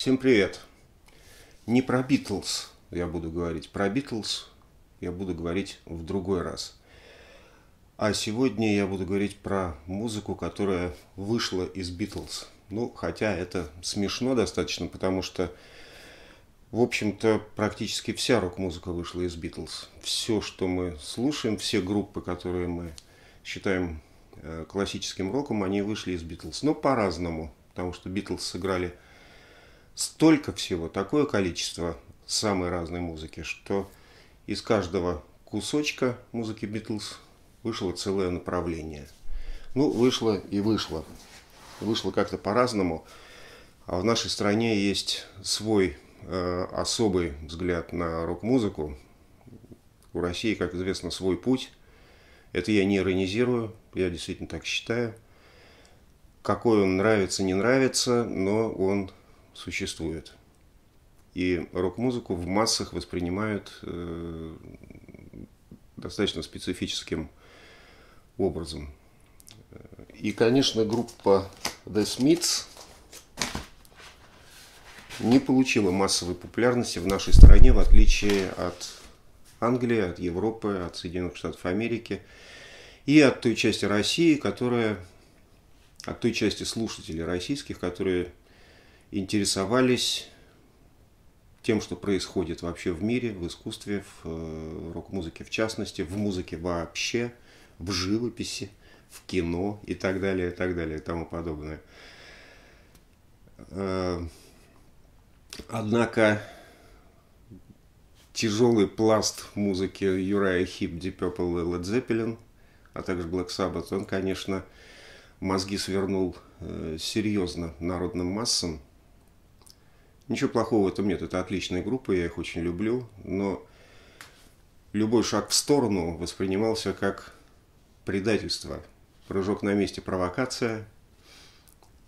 Всем привет. Не про Битлз я буду говорить. Про Битлз я буду говорить в другой раз. А сегодня я буду говорить про музыку, которая вышла из Битлз. Ну, хотя это смешно достаточно, потому что, в общем-то, практически вся рок-музыка вышла из Битлз. Все, что мы слушаем, все группы, которые мы считаем э, классическим роком, они вышли из Битлз. Но по-разному, потому что Битлз сыграли – столько всего, такое количество самой разной музыки, что из каждого кусочка музыки Битлз вышло целое направление. Ну, вышло и вышло. Вышло как-то по-разному. А в нашей стране есть свой э, особый взгляд на рок-музыку. У России, как известно, свой путь. Это я не иронизирую, я действительно так считаю. Какой он нравится, не нравится, но он существует. И рок-музыку в массах воспринимают э, достаточно специфическим образом. Э, и, конечно, группа The Smiths не получила массовой популярности в нашей стране, в отличие от Англии, от Европы, от Соединенных Штатов Америки и от той части России, которая от той части слушателей российских, которые интересовались тем, что происходит вообще в мире, в искусстве, в э, рок-музыке в частности, в музыке вообще, в живописи, в кино и так далее, и так далее, и тому подобное. Э, однако тяжелый пласт музыки Юрая Хип, Deep Purple и Led Zeppelin, а также Black Sabbath, он, конечно, мозги свернул э, серьезно народным массам – Ничего плохого в этом нет, это отличная группа, я их очень люблю, но любой шаг в сторону воспринимался как предательство, прыжок на месте, провокация,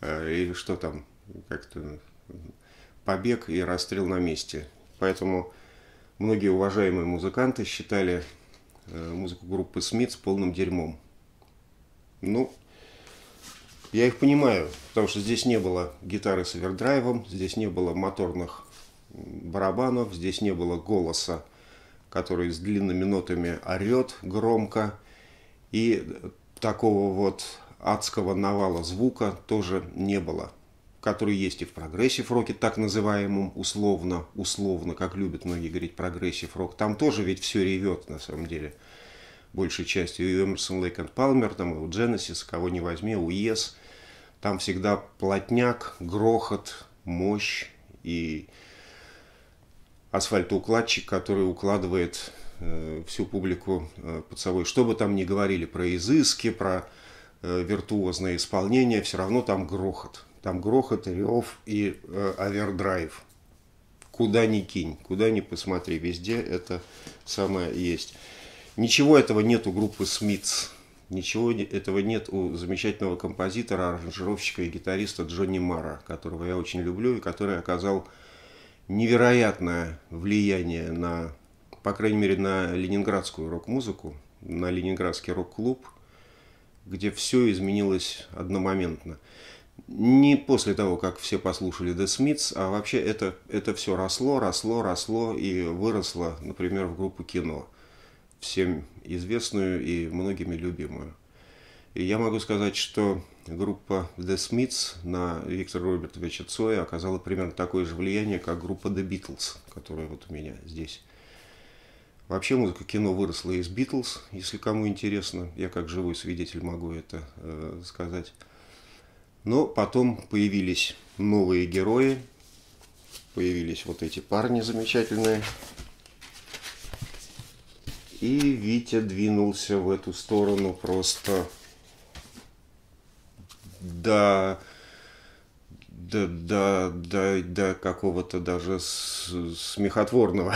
э, и что там, как-то побег и расстрел на месте. Поэтому многие уважаемые музыканты считали э, музыку группы Смитс полным дерьмом. Ну, я их понимаю, потому что здесь не было гитары с овердрайвом, здесь не было моторных барабанов, здесь не было голоса, который с длинными нотами орет громко. И такого вот адского навала звука тоже не было, который есть и в прогрессив-роке, так называемом, условно, условно, как любят многие говорить прогрессив-рок. Там тоже ведь все ревет на самом деле большей частью и Эмерсон, Лейк и Палмер, там, и у Genesis, кого не возьми, у ЕС. Там всегда плотняк, грохот, мощь и асфальтоукладчик, который укладывает э, всю публику э, под собой. Что бы там ни говорили про изыски, про э, виртуозное исполнение, все равно там грохот. Там грохот, рев и э, овердрайв. Куда ни кинь, куда ни посмотри, везде это самое есть. Ничего этого нет у группы Смитс. Ничего этого нет у замечательного композитора, аранжировщика и гитариста Джонни Мара, которого я очень люблю и который оказал невероятное влияние на, по крайней мере, на ленинградскую рок-музыку, на ленинградский рок-клуб, где все изменилось одномоментно. Не после того, как все послушали The Smiths, а вообще это, это все росло, росло, росло и выросло, например, в группу кино – всем известную и многими любимую. И я могу сказать, что группа The Smiths на Виктора Робертовича Цоя оказала примерно такое же влияние, как группа The Beatles, которая вот у меня здесь. Вообще музыка кино выросла из Beatles, если кому интересно. Я как живой свидетель могу это э, сказать. Но потом появились новые герои, появились вот эти парни замечательные, и Витя двинулся в эту сторону просто до, до, до, до, до какого-то даже смехотворного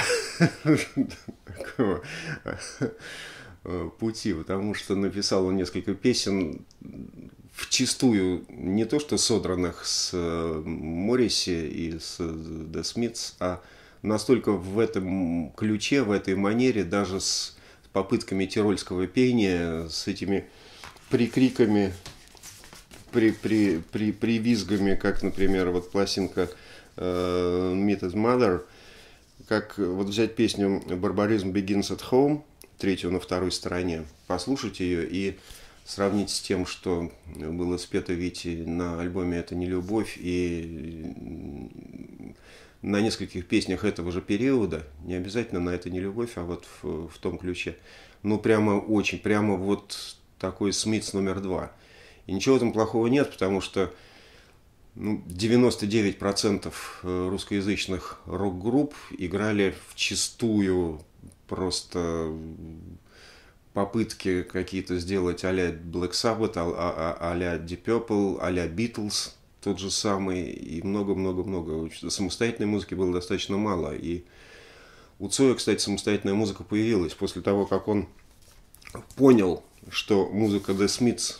пути, потому что написал он несколько песен в чистую не то что содранных с э, Морриси и с э, The Smiths, а настолько в этом ключе, в этой манере, даже с попытками тирольского пения, с этими прикриками, при, при, при, при визгами, как, например, вот пластинка э, Meet His Mother, как вот взять песню «Барбаризм begins at home», третью на второй стороне, послушать ее и сравнить с тем, что было спето Вити на альбоме «Это не любовь» и на нескольких песнях этого же периода, не обязательно на это не любовь, а вот в, в том ключе, ну прямо очень, прямо вот такой Смитс номер два. И ничего там плохого нет, потому что ну, 99% э, русскоязычных рок-групп играли в чистую просто попытки какие-то сделать а-ля Black Sabbath, а-, а-, а-ля Deep Purple, а-ля Beatles – тот же самый, и много-много-много. Самостоятельной музыки было достаточно мало. И у Цоя, кстати, самостоятельная музыка появилась после того, как он понял, что музыка The Smiths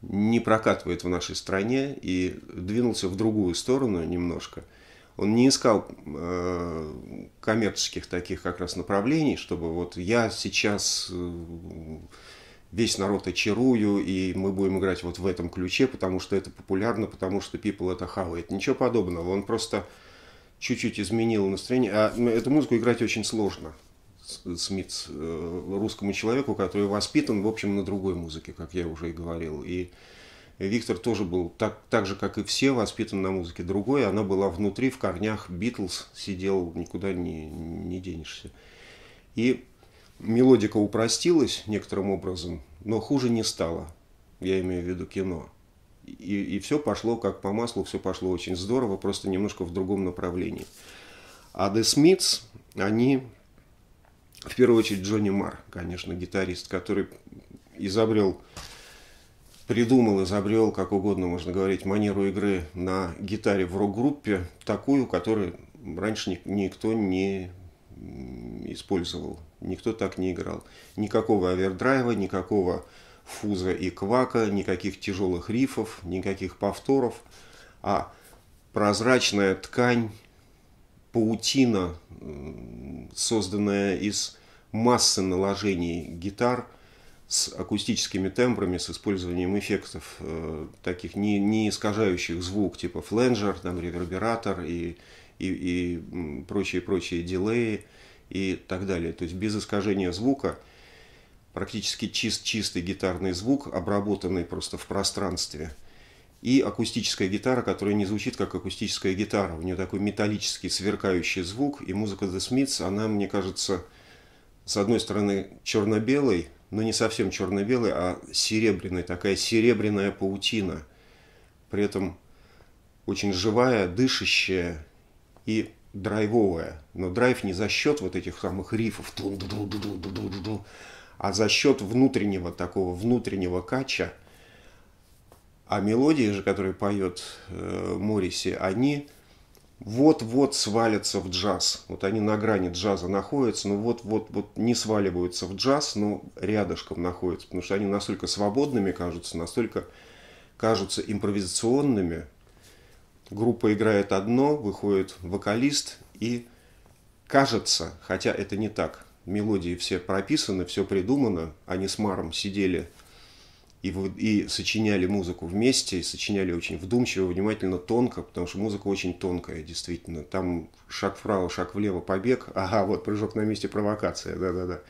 не прокатывает в нашей стране и двинулся в другую сторону немножко. Он не искал э, коммерческих таких как раз направлений, чтобы вот я сейчас э, весь народ очарую, и мы будем играть вот в этом ключе, потому что это популярно, потому что people это хавает. Ничего подобного, он просто чуть-чуть изменил настроение. А ну, эту музыку играть очень сложно. Смит э, русскому человеку, который воспитан, в общем, на другой музыке, как я уже и говорил. И Виктор тоже был так, так же, как и все, воспитан на музыке другой. Она была внутри, в корнях Битлз, сидел, никуда не, не денешься. И Мелодика упростилась некоторым образом, но хуже не стало. Я имею в виду кино. И, и все пошло как по маслу, все пошло очень здорово, просто немножко в другом направлении. А The Smiths, они, в первую очередь Джонни Мар, конечно, гитарист, который изобрел, придумал, изобрел, как угодно можно говорить, манеру игры на гитаре в рок-группе, такую, которую раньше никто не использовал. Никто так не играл. Никакого овердрайва, никакого фуза и квака, никаких тяжелых рифов, никаких повторов, а прозрачная ткань, паутина, созданная из массы наложений гитар с акустическими тембрами, с использованием эффектов, э, таких не, не искажающих звук, типа фленджер, там, ревербератор и и, и прочие-прочие дилеи и так далее. То есть без искажения звука практически чист, чистый гитарный звук, обработанный просто в пространстве. И акустическая гитара, которая не звучит как акустическая гитара. У нее такой металлический сверкающий звук. И музыка The Smiths, она, мне кажется, с одной стороны черно-белой, но не совсем черно-белой, а серебряной. Такая серебряная паутина. При этом очень живая, дышащая, и драйвовая. Но драйв не за счет вот этих самых рифов, а за счет внутреннего такого, внутреннего кача. А мелодии же, которые поет э, Морриси, они вот-вот свалятся в джаз. Вот они на грани джаза находятся, но вот-вот вот не сваливаются в джаз, но рядышком находятся. Потому что они настолько свободными кажутся, настолько кажутся импровизационными, группа играет одно, выходит вокалист, и кажется, хотя это не так, мелодии все прописаны, все придумано, они с Маром сидели и, и сочиняли музыку вместе, и сочиняли очень вдумчиво, внимательно, тонко, потому что музыка очень тонкая, действительно. Там шаг вправо, шаг влево, побег, ага, вот прыжок на месте, провокация, да-да-да.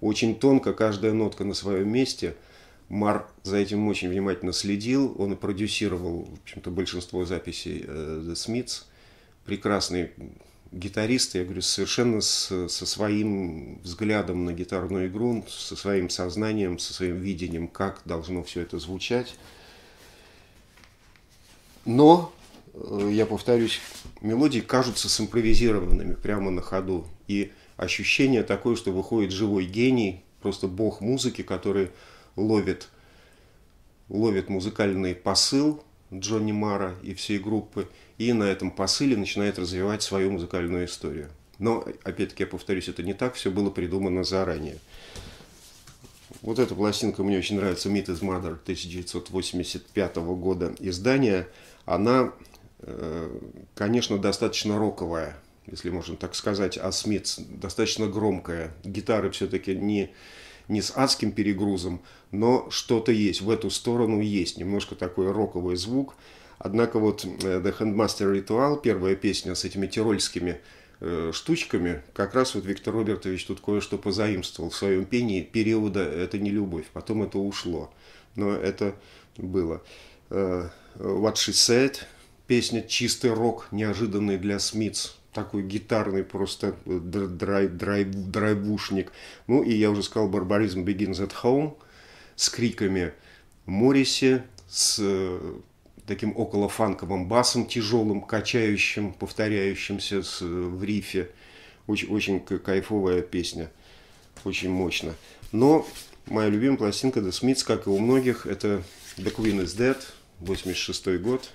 Очень тонко, каждая нотка на своем месте – Мар за этим очень внимательно следил, он и продюсировал, в общем-то, большинство записей э, The Smiths. Прекрасный гитарист, я говорю, совершенно с, со своим взглядом на гитарную игру, со своим сознанием, со своим видением, как должно все это звучать. Но, э, я повторюсь, мелодии кажутся симпровизированными прямо на ходу. И ощущение такое, что выходит живой гений, просто бог музыки, который ловит, ловит музыкальный посыл Джонни Мара и всей группы, и на этом посыле начинает развивать свою музыкальную историю. Но, опять-таки, я повторюсь, это не так, все было придумано заранее. Вот эта пластинка мне очень нравится, Meet is Mother 1985 года издания. Она, э, конечно, достаточно роковая, если можно так сказать, а Смитс достаточно громкая. Гитары все-таки не, не с адским перегрузом, но что-то есть, в эту сторону есть, немножко такой роковый звук. Однако вот э, The Handmaster Ritual, первая песня с этими тирольскими э, штучками, как раз вот Виктор Робертович тут кое-что позаимствовал в своем пении периода «Это не любовь», потом это ушло, но это было. Э, What She Said, песня «Чистый рок», неожиданный для Смитс, такой гитарный просто э, драйв, драйв, драйвушник. Ну и я уже сказал, барбаризм begins at home с криками Морриси, с э, таким околофанковым басом тяжелым, качающим, повторяющимся с, э, в рифе. Очень, очень кайфовая песня, очень мощно. Но моя любимая пластинка The Smiths, как и у многих, это The Queen is Dead, 86 год.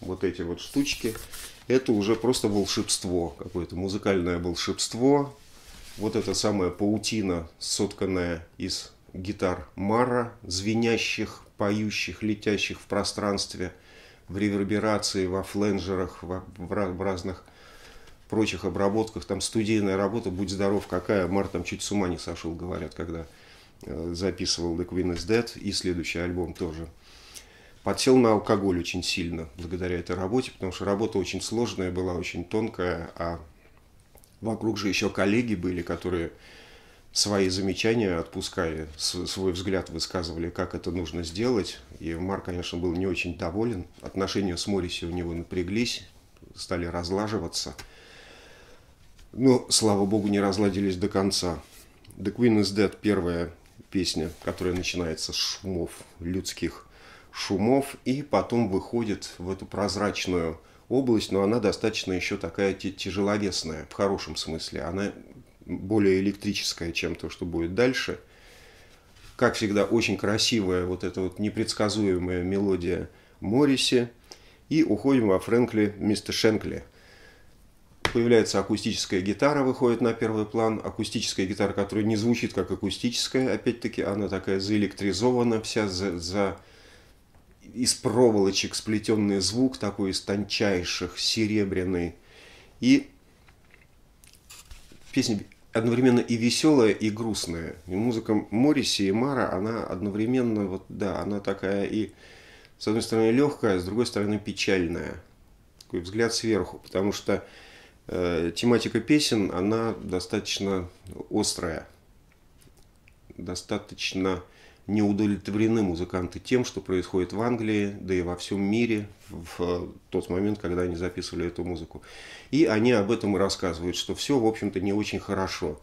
Вот эти вот штучки это уже просто волшебство, какое-то музыкальное волшебство. Вот эта самая паутина, сотканная из гитар Мара, звенящих, поющих, летящих в пространстве, в реверберации, во фленджерах, в разных прочих обработках, там студийная работа, будь здоров, какая, Мар там чуть с ума не сошел, говорят, когда э, записывал The Queen is Dead и следующий альбом тоже – Подсел на алкоголь очень сильно благодаря этой работе, потому что работа очень сложная была, очень тонкая, а вокруг же еще коллеги были, которые свои замечания отпускали, свой взгляд высказывали, как это нужно сделать. И Мар, конечно, был не очень доволен. Отношения с Морриси у него напряглись, стали разлаживаться. Но, слава богу, не разладились до конца. The Queen is Dead – первая песня, которая начинается с шумов людских шумов и потом выходит в эту прозрачную область, но она достаточно еще такая тяжеловесная в хорошем смысле. Она более электрическая, чем то, что будет дальше. Как всегда, очень красивая вот эта вот непредсказуемая мелодия Морриси. И уходим во Фрэнкли Мистер Шенкли. Появляется акустическая гитара, выходит на первый план. Акустическая гитара, которая не звучит как акустическая, опять-таки, она такая заэлектризована, вся за, за из проволочек сплетенный звук такой из тончайших, серебряный. И песня одновременно и веселая, и грустная. И музыка Мориси и Мара, она одновременно, вот да, она такая и, с одной стороны, легкая, с другой стороны, печальная. Такой взгляд сверху, потому что э, тематика песен, она достаточно острая, достаточно не удовлетворены музыканты тем, что происходит в Англии, да и во всем мире в тот момент, когда они записывали эту музыку. И они об этом и рассказывают, что все, в общем-то, не очень хорошо.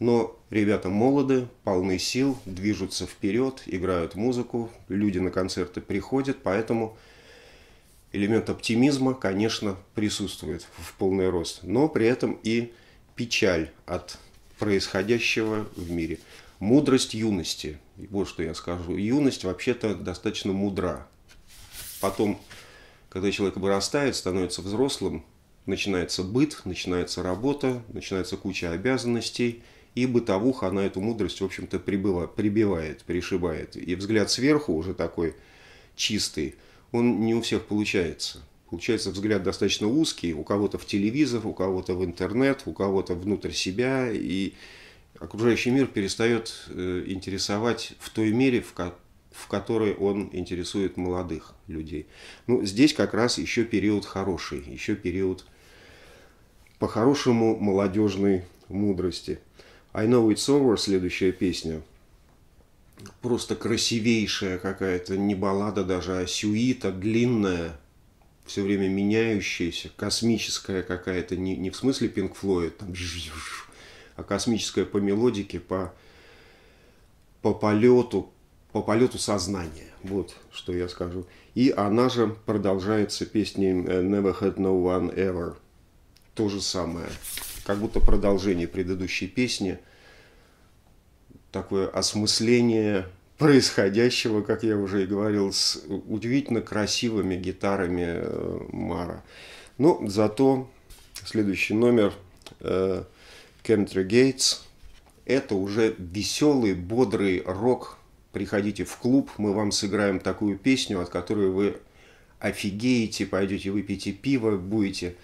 Но ребята молоды, полны сил, движутся вперед, играют музыку, люди на концерты приходят, поэтому элемент оптимизма, конечно, присутствует в полный рост, но при этом и печаль от происходящего в мире. Мудрость юности. И вот что я скажу. Юность вообще-то достаточно мудра. Потом, когда человек вырастает, становится взрослым, начинается быт, начинается работа, начинается куча обязанностей, и бытовуха, она эту мудрость, в общем-то, прибивает, пришибает. И взгляд сверху уже такой чистый, он не у всех получается. Получается взгляд достаточно узкий, у кого-то в телевизор, у кого-то в интернет, у кого-то внутрь себя, и окружающий мир перестает э, интересовать в той мере, в которой в которой он интересует молодых людей. Ну, здесь как раз еще период хороший, еще период по-хорошему молодежной мудрости. I Know It's Over, следующая песня, просто красивейшая какая-то, не баллада даже, а сюита длинная, все время меняющаяся, космическая какая-то, не, не в смысле Пинк Флойд, там а космическое по мелодике, по, по полету, по полету сознания. Вот что я скажу. И она же продолжается песней э, Never Had No One Ever. То же самое. Как будто продолжение предыдущей песни. Такое осмысление происходящего, как я уже и говорил, с удивительно красивыми гитарами э, Мара. Но ну, зато следующий номер э, Кендрю Гейтс. Это уже веселый, бодрый рок. Приходите в клуб, мы вам сыграем такую песню, от которой вы офигеете, пойдете выпьете пиво, будете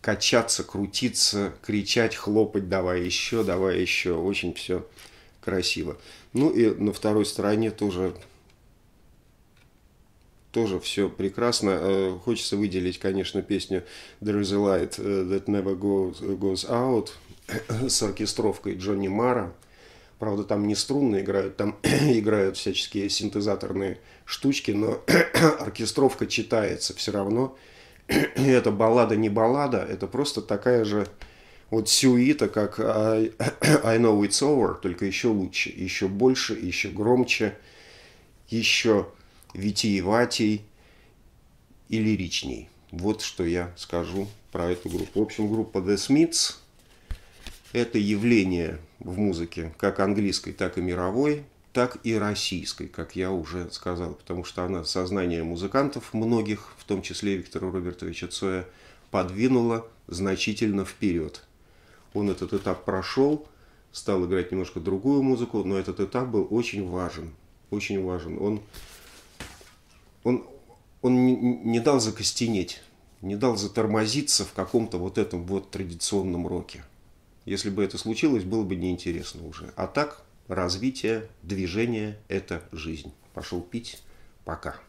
качаться, крутиться, кричать, хлопать, давай еще, давай еще. Очень все красиво. Ну и на второй стороне тоже тоже все прекрасно. Э, хочется выделить, конечно, песню There is a light э, that never goes, goes out. Э, с оркестровкой Джонни Мара. Правда, там не струнно играют, там играют всяческие синтезаторные штучки, но оркестровка читается все равно. это баллада не баллада, это просто такая же вот сюита, как I, I Know It's Over, только еще лучше, еще больше, еще громче, еще витиеватей и лиричней. Вот что я скажу про эту группу. В общем, группа The Smiths – это явление в музыке, как английской, так и мировой, так и российской, как я уже сказал, потому что она сознание музыкантов многих, в том числе Виктора Робертовича Цоя, подвинула значительно вперед. Он этот этап прошел, стал играть немножко другую музыку, но этот этап был очень важен, очень важен. Он, он, он не, не дал закостенеть, не дал затормозиться в каком-то вот этом вот традиционном роке. Если бы это случилось, было бы неинтересно уже. А так, развитие, движение – это жизнь. Пошел пить. Пока.